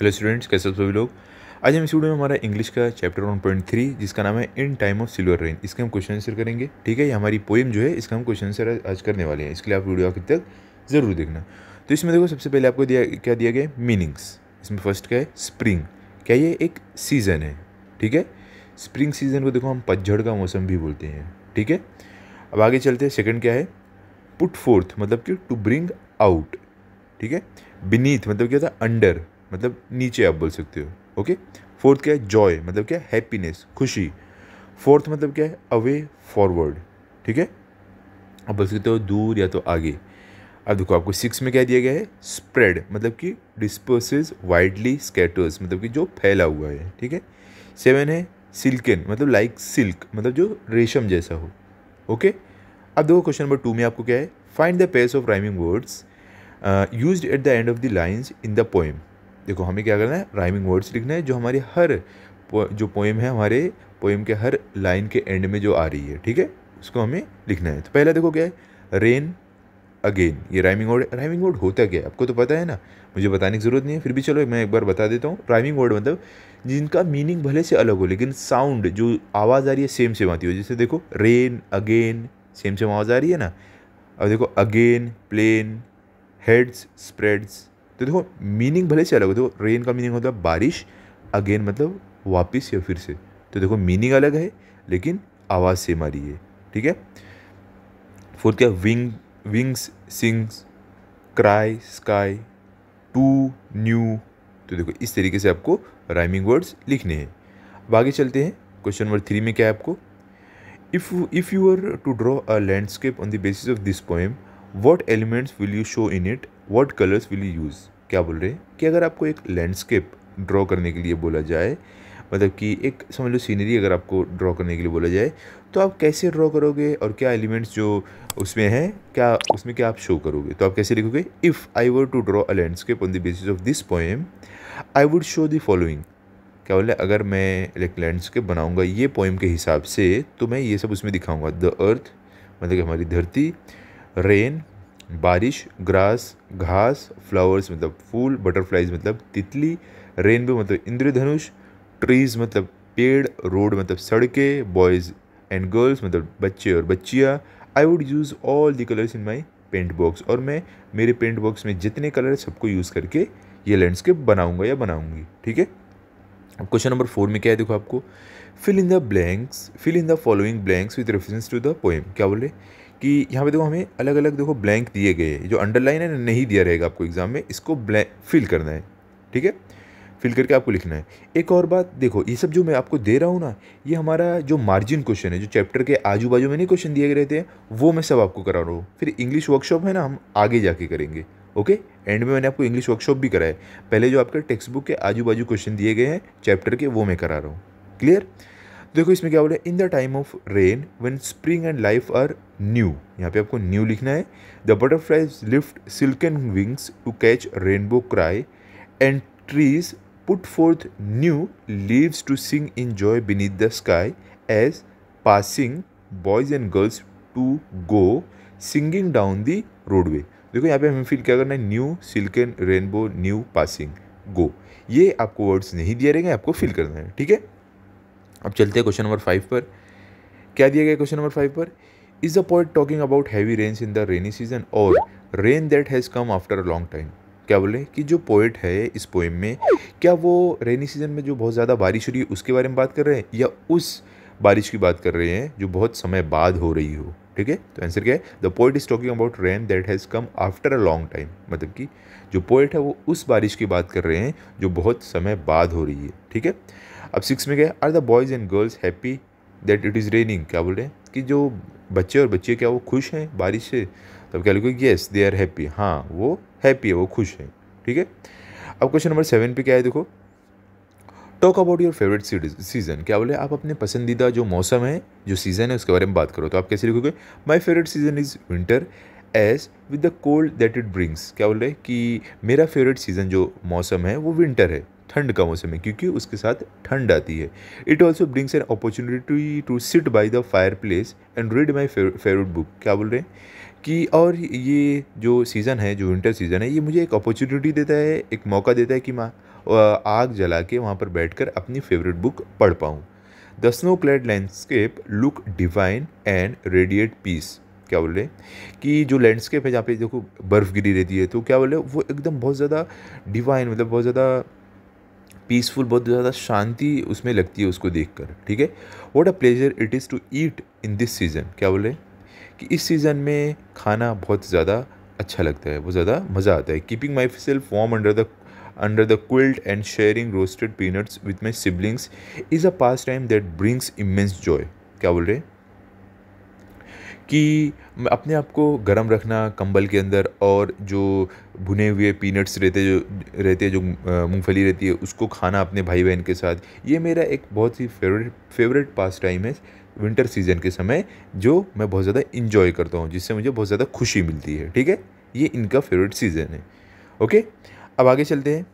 hello students कैसे हो सभी लोग आज हम इस वीडियो में हमारा इंग्लिश का चैप्टर वन पॉइंट थ्री जिसका नाम है in time of silver rain इसके हम क्वेश्चन आंसर करेंगे ठीक है ये हमारी पोएम जो है इसका हम क्वेश्चन आंसर आज करने वाले हैं इसके लिए आप वीडियो आखिर तक ज़रूर देखना तो इसमें देखो सबसे पहले आपको दिया क्या दिया गया मीनिंग्स इसमें फर्स्ट क्या है स्प्रिंग क्या ये एक सीज़न है ठीक है स्प्रिंग सीज़न को देखो हम पतझड़ का मौसम भी बोलते हैं ठीक है अब आगे चलते हैं सेकेंड क्या है पुट फोर्थ मतलब कि टू ब्रिंग आउट ठीक है बीनीथ मतलब क्या था अंडर मतलब नीचे आप बोल सकते हो ओके फोर्थ क्या है जॉय मतलब क्या हैप्पीनेस खुशी फोर्थ मतलब क्या है अवे फॉरवर्ड मतलब ठीक है आप बोल सकते हो दूर या तो आगे अब देखो आपको सिक्स में क्या दिया गया है स्प्रेड मतलब कि डिस्पर्सेज वाइडली स्कैटर्स मतलब कि जो फैला हुआ है ठीक है सेवन है सिल्कन मतलब लाइक सिल्क मतलब जो रेशम जैसा हो ओके अब देखो क्वेश्चन नंबर टू में आपको क्या है find the pairs of rhyming words use at the end of the lines in the poem देखो हमें क्या करना है राइमिंग वर्ड्स लिखना है जो हमारी हर जो पोएम है हमारे पोएम के हर लाइन के एंड में जो आ रही है ठीक है उसको हमें लिखना है तो पहला देखो क्या है रेन अगेन ये राइमिंग वर्ड राइमिंग वर्ड होता क्या है आपको तो पता है ना मुझे बताने की ज़रूरत नहीं है फिर भी चलो मैं एक बार बता देता हूँ राइमिंग वर्ड मतलब जिनका मीनिंग भले से अलग हो लेकिन साउंड जो आवाज़ आ रही है सेम सेम आती हो जैसे देखो रेन अगेन सेम सेम आवाज़ आ रही है ना अब देखो अगेन प्लेन हेड्स स्प्रेड्स तो देखो मीनिंग भले से अलग हो देखो रेन का मीनिंग होता है बारिश अगेन मतलब वापस या फिर से तो देखो मीनिंग अलग है लेकिन आवाज़ सेम आ रही है ठीक है फोर्थ क्या wing wings sings cry sky to new तो देखो इस तरीके से आपको राइमिंग वर्ड्स लिखने हैं अब आगे चलते हैं क्वेश्चन नंबर थ्री में क्या है आपको if if you are to draw a landscape on the basis of this poem what elements will you show in it what colours will you use क्या बोल रहे हैं कि अगर आपको एक लैंडस्केप ड्रॉ करने के लिए बोला जाए मतलब कि एक समझ लो सीनरी अगर आपको ड्रॉ करने के लिए बोला जाए तो आप कैसे ड्रॉ करोगे और क्या एलिमेंट्स जो उसमें हैं क्या उसमें क्या आप शो करोगे तो आप कैसे लिखोगे if I were to draw a landscape on the basis of this poem I would show the following क्या बोले अगर मैं एक लैंडस्केप बनाऊँगा ये पोएम के हिसाब से तो मैं ये सब उसमें दिखाऊँगा द अर्थ मतलब कि हमारी धरती रेन बारिश ग्रास घास फ्लावर्स मतलब फूल बटरफ्लाइज मतलब तितली रेनबो मतलब इंद्रधनुष ट्रीज़ मतलब पेड़ रोड मतलब सड़कें बॉयज़ एंड गर्ल्स मतलब बच्चे और बच्चियाँ I would use all the colours in my paint box और मैं मेरे पेंट बॉक्स में जितने कलर है सबको यूज़ करके ये लैंडस्केप बनाऊंगा या बनाऊंगी ठीक है क्वेश्चन नंबर फोर में क्या है देखो आपको fill in the blanks fill in the following blanks with reference to the poem क्या बोले कि यहाँ पे देखो हमें अलग अलग देखो ब्लैंक दिए गए जो अंडरलाइन है नहीं दिया रहेगा आपको एग्ज़ाम में इसको ब्लैंक फिल करना है ठीक है फिल करके आपको लिखना है एक और बात देखो ये सब जो मैं आपको दे रहा हूँ ना ये हमारा जो मार्जिन क्वेश्चन है जो चैप्टर के आजू बाजू में नहीं क्वेश्चन दिए गए थे वो मैं सब आपको करा रहा हूँ फिर इंग्लिश वर्कशॉप है ना हम आगे जाके करेंगे ओके एंड में मैंने आपको इंग्लिश वर्कशॉप भी कराया पहले जो आपके टेक्स्ट बुक के आजू बाजू क्वेश्चन दिए गए हैं चैप्टर के वो मैं करा रहा हूँ क्लियर देखो इसमें क्या बोले in the time of rain when spring and life are new यहाँ पे आपको न्यू लिखना है the butterflies lift silken wings to catch rainbow cry and trees put forth new leaves to sing in joy beneath the sky as passing boys and girls to go singing down the roadway देखो यहाँ पे हमें fill क्या करना है new silken rainbow new passing go ये आपको words नहीं दिए रहेंगे आपको फील करना है ठीक है अब चलते हैं क्वेश्चन नंबर फाइव पर क्या दिया गया क्वेश्चन नंबर फाइव पर is the poet talking about heavy rains in the rainy season और rain that has come after a long time क्या बोले कि जो पोइट है इस पोएम में क्या वो रेनी सीजन में जो बहुत ज़्यादा बारिश हो रही है उसके बारे में बात कर रहे हैं या उस बारिश की बात कर रहे हैं जो बहुत समय बाद हो रही हो ठीक है तो आंसर क्या है the poet is talking about rain that has come after a long time मतलब कि जो पोइट है वो उस बारिश की बात कर रहे हैं जो बहुत समय बाद हो रही है ठीक है अब सिक्स में क्या are the boys and girls happy that it is raining क्या बोल रहे हैं कि जो बच्चे और बच्चे क्या वो खुश हैं बारिश से तब क्या लिखो येस दे आर हैप्पी हाँ वो हैप्पी है वो खुश हैं ठीक है अब क्वेश्चन नंबर सेवन पे क्या है देखो talk about your favourite season क्या बोले आप अपने पसंदीदा जो मौसम है जो सीज़न है उसके बारे में बात करो तो आप कैसे लिखोगे my favourite season is winter as with the cold that it brings क्या बोल रहे कि मेरा फेवरेट सीज़न जो मौसम है वो विंटर है ठंड का मौसम है क्योंकि उसके साथ ठंड आती है it also brings an opportunity to sit by the fire place and read my favourite book क्या बोल रहे हैं कि और ये जो सीज़न है जो विंटर सीज़न है ये मुझे एक अपॉर्चुनिटी देता है एक मौका देता है कि मैं आग जला के वहाँ पर बैठ कर अपनी फेवरेट बुक पढ़ पाऊँ the snow clad landscape look divine and radiate peace क्या बोल रहे हैं कि जो लैंडस्केप है जहाँ पे देखो बर्फ़ गिरी रहती है तो क्या बोल रहे हैं वो एकदम बहुत ज़्यादा डिवाइन मतलब बहुत ज़्यादा पीसफुल बहुत ज़्यादा शांति उसमें लगती है उसको देख कर ठीक है what a pleasure it is to eat in this season क्या बोले कि इस सीज़न में खाना बहुत ज़्यादा अच्छा लगता है बहुत ज़्यादा मज़ा आता है keeping myself warm under the under the the and sharing roasted peanuts with my siblings is a pastime that brings immense joy क्या बोल रहे कि अपने आप को गर्म रखना कंबल के अंदर और जो भुने हुए पीनट्स रहते जो रहते हैं जो मूंगफली रहती है उसको खाना अपने भाई बहन के साथ ये मेरा एक बहुत ही फेवरेट फेवरेट पास टाइम है विंटर सीजन के समय जो मैं बहुत ज़्यादा इन्जॉय करता हूँ जिससे मुझे बहुत ज़्यादा खुशी मिलती है ठीक है ये इनका फेवरेट सीज़न है ओके अब आगे चलते हैं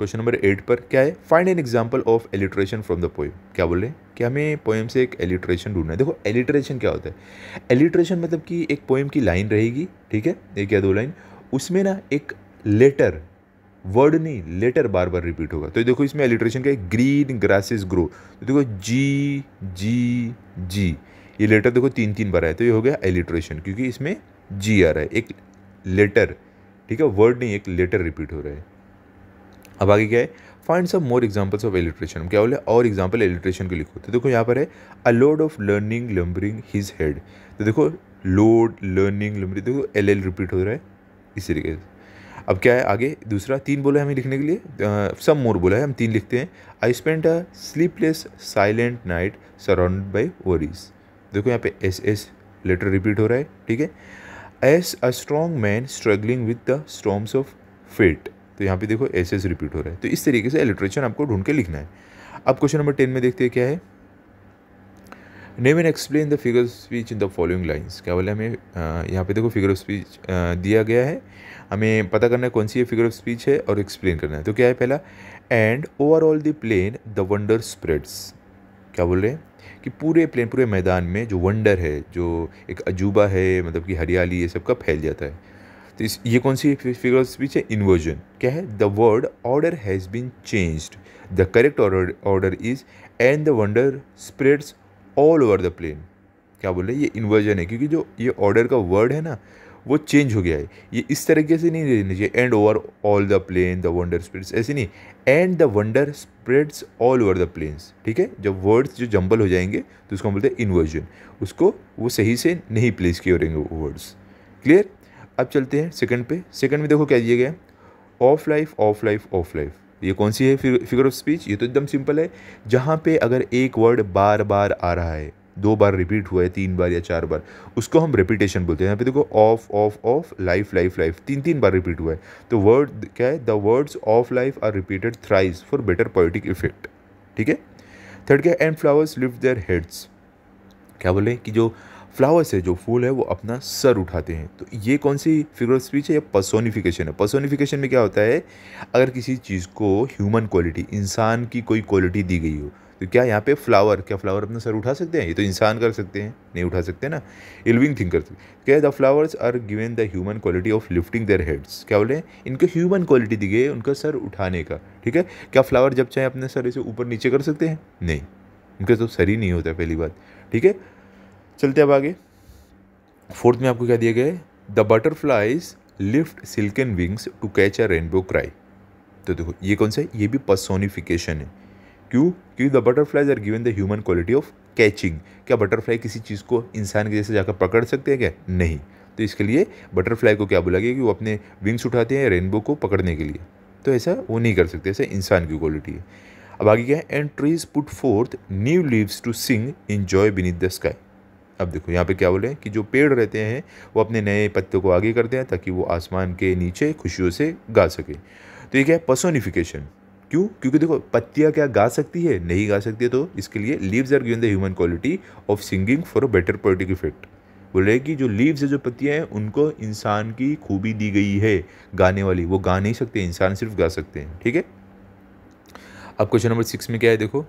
क्वेश्चन नंबर एट पर क्या है find an example of alliteration from the poem क्या बोल रहे हैं कि हमें पोएम से एक एलिट्रेशन ढूंढना है देखो एलिट्रेशन क्या होता है एलिट्रेशन मतलब कि एक पोएम की लाइन रहेगी ठीक है एक या दो लाइन उसमें ना एक लेटर वर्ड नहीं लेटर बार बार रिपीट होगा तो देखो इसमें एलिट्रेशन का है ग्रीन ग्रासेस ग्रो तो देखो जी जी जी ये लेटर देखो तीन तीन बार आया तो ये हो गया एलिट्रेशन क्योंकि इसमें जी आ रहा है एक लेटर ठीक है वर्ड नहीं एक लेटर रिपीट हो रहा है अब आगे क्या है find some more examples of alliteration क्या बोले और एग्जाम्पल एलिट्रेशन के लिखो तो देखो यहाँ पर है a load of learning lumbering his head तो देखो लोड लर्निंग लम्बरिंग देखो एल एल रिपीट हो रहा है इस तरीके से अब क्या है आगे दूसरा तीन बोला है हमें लिखने के लिए सम मोर बोला है हम तीन लिखते हैं I spent a sleepless silent night surround by worries देखो यहाँ पे एस एस लेटर रिपीट हो रहा है ठीक है as a strong man struggling with the storms of fate तो यहाँ पे देखो ऐसे ऐसे रिपीट हो रहा है तो इस तरीके से एलिट्रेशन आपको ढूंढ के लिखना है अब क्वेश्चन नंबर टेन में देखते हैं क्या है name and explain the figure speech in the following lines क्या बोले हमें यहाँ पे देखो फिगर ऑफ स्पीच दिया गया है हमें पता करना है कौन सी फिगर ऑफ स्पीच है और एक्सप्लेन करना है तो क्या है पहला and over all the plain the wonder spreads क्या बोल रहे हैं कि पूरे प्लेन पूरे मैदान में जो वंडर है जो एक अजूबा है मतलब कि हरियाली ये सब का फैल जाता है तो इस ये कौन सी फिगर ऑफ स्पीच है इन्वर्जन क्या है the word order has been changed the correct order is and the wonder spreads all over the plain क्या बोल रहे हैं ये इन्वर्जन है क्योंकि जो ये ऑर्डर का वर्ड है ना वो चेंज हो गया है ये इस तरीके से नहीं रहना चाहिए and over all the plain the wonder spreads ऐसे नहीं and the wonder spreads all over the plains ठीक है जब वर्ड्स जो जंबल हो जाएंगे तो उसको हम बोलते हैं इन्वर्जन उसको वो सही से नहीं प्लेस किए रहेंगे वर्ड्स क्लियर अब चलते हैं सेकंड पे सेकंड में देखो क्या दिया गया of life of life of life ये कौन सी है फिगर ऑफ स्पीच ये तो एकदम सिंपल है जहाँ पे अगर एक वर्ड बार बार आ रहा है दो बार रिपीट हुआ है तीन बार या चार बार उसको हम रिपीटेशन बोलते हैं यहाँ पे देखो of of of life life life तीन तीन बार रिपीट हुआ है तो वर्ड क्या है the words of life are repeated thrice for better poetic effect ठीक है थर्ड क्या and flowers lift their heads क्या बोले कि जो फ्लावर्स है जो फूल है वो अपना सर उठाते हैं तो ये कौन सी फिगर ऑफ स्पीच है या पर्सोनिफिकेशन है पर्सोनिफिकेशन में क्या होता है अगर किसी चीज़ को ह्यूमन क्वालिटी इंसान की कोई क्वालिटी दी गई हो तो क्या यहाँ पे फ्लावर क्या फ्लावर अपना सर उठा सकते हैं ये तो इंसान कर सकते हैं नहीं उठा सकते ना इलविंग थिंक थिंग कर सकते क्या the flowers are given the human quality of lifting their heads क्या बोले इनको ह्यूमन क्वालिटी दी गई है उनका सर उठाने का ठीक है क्या फ्लावर जब चाहे अपने सर इसे ऊपर नीचे कर सकते हैं नहीं उनका तो सर ही नहीं होता पहली बात ठीक है चलते अब आगे फोर्थ में आपको क्या दिया गया है the butterflies lift silken wings to catch a rainbow cry तो देखो ये कौन सा है ये भी पर्सोनिफिकेशन है क्यों क्योंकि the butterflies are given the human quality of catching क्या बटरफ्लाई किसी चीज़ को इंसान के जैसे जाकर पकड़ सकते हैं क्या नहीं तो इसके लिए बटरफ्लाई को क्या बोला गया कि वो अपने विंग्स उठाते हैं रेनबो को पकड़ने के लिए तो ऐसा वो नहीं कर सकते ऐसा इंसान की क्वालिटी है अब आगे क्या है and trees put forth new leaves to sing in joy beneath the sky अब देखो यहाँ पे क्या बोले कि जो पेड़ रहते हैं वो अपने नए पत्तों को आगे करते हैं ताकि वो आसमान के नीचे खुशियों से गा सके तो ये क्या है पर्सोनिफिकेशन क्यों क्योंकि देखो पत्तियाँ क्या गा सकती है नहीं गा सकती है तो इसके लिए leaves are given the human quality of singing for a better poetic effect बोल रहे कि जो लीव्स है जो पत्तियाँ हैं उनको इंसान की खूबी दी गई है गाने वाली वो गा नहीं सकते इंसान सिर्फ गा सकते हैं ठीक है अब क्वेश्चन नंबर सिक्स में क्या है देखो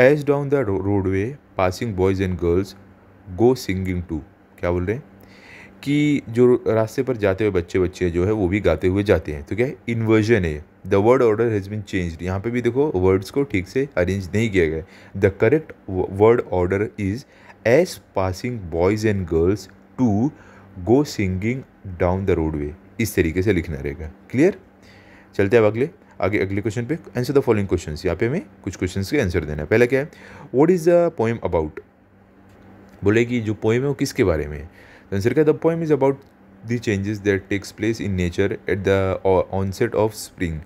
as down the roadway passing boys and girls go singing to क्या बोल रहे हैं कि जो रास्ते पर जाते हुए बच्चे बच्चे जो है वो भी गाते हुए जाते हैं तो क्या है इन्वर्जन है the word order has been change यहाँ पे भी देखो वर्ड्स को ठीक से अरेंज नहीं किया गया the correct word order is as passing boys and girls to go singing down the roadway इस तरीके से लिखना रहेगा क्लियर चलते हैं अब अगले आगे अगले क्वेश्चन पे आंसर द फॉलोइंग क्वेश्चन यहाँ पे हमें कुछ क्वेश्चन के आंसर देना है पहला क्या है what is the poem about बोले कि जो पोएम है वो किसके बारे में आंसर क्या the poem is about the changes that takes place in nature at the onset of spring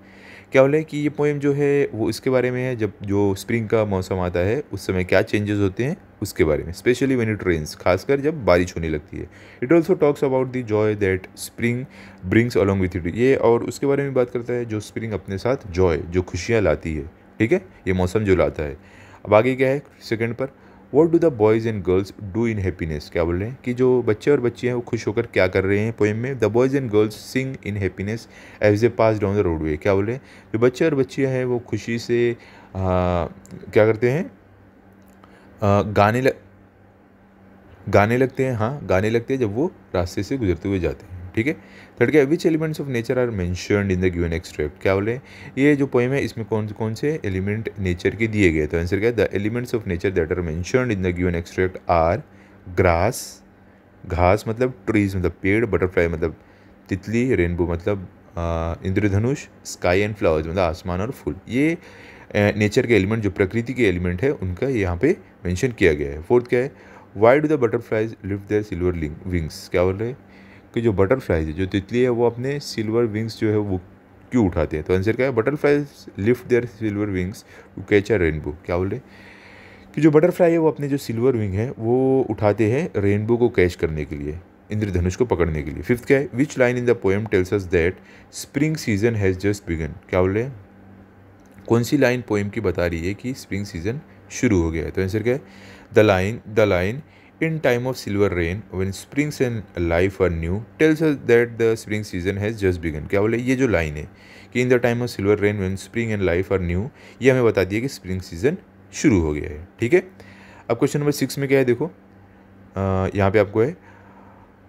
क्या बोले कि ये पोएम जो है वो इसके बारे में है जब जो स्प्रिंग का मौसम आता है उस समय क्या चेंजेस होते हैं उसके बारे में स्पेशली वेन इट रेन्स खासकर जब बारिश होने लगती है it also talks about the joy that spring brings along with it ये और उसके बारे में बात करता है जो स्प्रिंग अपने साथ जॉय जो खुशियाँ लाती है ठीक है ये मौसम जो लाता है अब आगे क्या है सेकेंड पर what do the boys and girls do in happiness क्या बोल रहे हैं कि जो बच्चे और बच्चे हैं वो खुश होकर क्या कर रहे हैं पोएम में the boys and girls sing in happiness as a pass down the roadway क्या बोल रहे हैं जो बच्चे और बच्चियाँ हैं वो खुशी से आ, क्या करते हैं गाने लग गाने लगते हैं हाँ गाने लगते हैं जब वो रास्ते से गुजरते हुए जाते हैं ठीक है थर्ड क्या which elements of nature are mentioned in the given extract क्या बोले ये जो पोइम है इसमें कौन कौन से एलिमेंट नेचर के दिए गए तो आंसर क्या है the elements of nature that are mention in the given extract are grass घास मतलब ट्रीज मतलब पेड़ बटरफ्लाई मतलब तितली रेनबो मतलब इंद्रधनुष स्काई एंड फ्लावर्स मतलब आसमान और फूल ये नेचर के एलिमेंट जो प्रकृति के एलिमेंट है उनका यहाँ पे मेंशन किया गया है फोर्थ क्या है why do the butterflies lift their silver wings क्या बोल रहे हैं कि जो बटरफ्लाइज है जो तितली है वो अपने सिल्वर विंग्स जो है वो क्यों उठाते हैं तो आंसर क्या है butterflies lift their silver wings to catch a rainbow क्या बोल रहे कि जो बटरफ्लाई है वो अपने जो सिल्वर विंग है वो उठाते हैं रेनबो को कैच करने के लिए इंद्रधनुष को पकड़ने के लिए फिफ्थ क्या है which line in the poem tells us that spring season has just begun क्या बोल रहे हैं कौन सी लाइन पोएम की बता रही है कि स्प्रिंग सीजन शुरू हो गया है तो आंसर क्या है the line the line in time of silver rain when springs and life are new tells that the spring season has just begun क्या बोले ये जो लाइन है कि in the time of silver rain when spring and life are new ये हमें बता दिया कि स्प्रिंग सीजन शुरू हो गया है ठीक है अब क्वेश्चन नंबर सिक्स में क्या है देखो यहाँ पे आपको है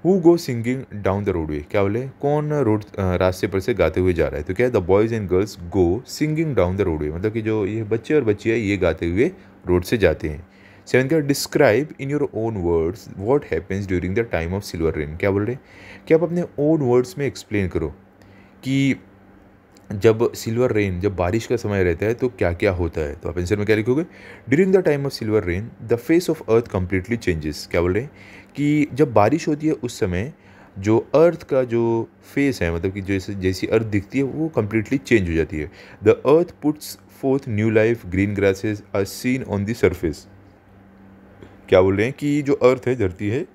who go singing down the roadway क्या बोले कौन रोड रास्ते पर से गाते हुए जा रहा है तो क्या है the boys and girls go singing down the roadway मतलब कि जो ये बच्चे और बच्चियाँ ये गाते हुए रोड से जाते हैं सेवन क्या describe in your own words what happens during the time of silver rain क्या बोल रहे हैं कि आप अपने ओन वर्ड्स में एक्सप्लेन करो कि जब सिल्वर रेन जब बारिश का समय रहता है तो क्या क्या होता है तो आप आंसर में क्या लिखोगे during the time of silver rain the face of earth completely changes क्या बोल रहे हैं कि जब बारिश होती है उस समय जो अर्थ का जो फेस है मतलब कि जैसे जैसी अर्थ दिखती है वो कम्प्लीटली चेंज हो जाती है the earth puts forth new life green grasses are seen on the surface क्या बोल रहे हैं कि जो अर्थ है धरती है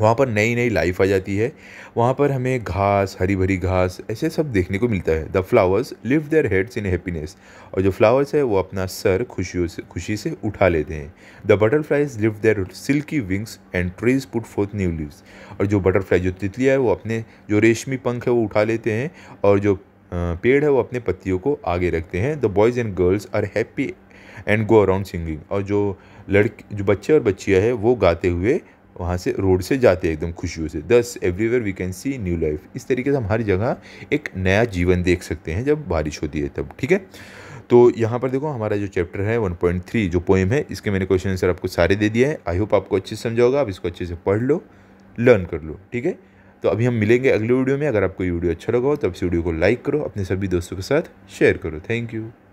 वहाँ पर नई नई लाइफ आ जाती है वहाँ पर हमें घास हरी भरी घास ऐसे सब देखने को मिलता है द फ्लावर्स लिव देयर हेड्स इन हैप्पीनेस और जो फ्लावर्स है वो अपना सर खुशियों से खुशी से उठा लेते हैं द बटरफ्लाइज लिव their silky wings and trees put forth new leaves और जो बटरफ्लाई जो तितलियाँ है वो अपने जो रेशमी पंख है वो उठा लेते हैं और जो पेड़ है वो अपने पत्तियों को आगे रखते हैं the boys and girls are happy and go around singing और जो लड़के जो बच्चे और बच्चियाँ हैं वो गाते हुए वहाँ से रोड से जाते हैं एकदम खुशियों से दस everywhere we can see new life इस तरीके से हम हर जगह एक नया जीवन देख सकते हैं जब बारिश होती है तब ठीक है तो यहाँ पर देखो हमारा जो चैप्टर है 1.3 जो पोएम है इसके मैंने क्वेश्चन आंसर आपको सारे दे दिए हैं आई होप आपको अच्छे से समझा होगा आप इसको अच्छे से पढ़ लो लर्न कर लो ठीक है तो अभी हम मिलेंगे अगले वीडियो में अगर आपको ये वीडियो अच्छा लगा हो तो आप इस वीडियो को लाइक करो अपने सभी दोस्तों के साथ शेयर करो थैंक यू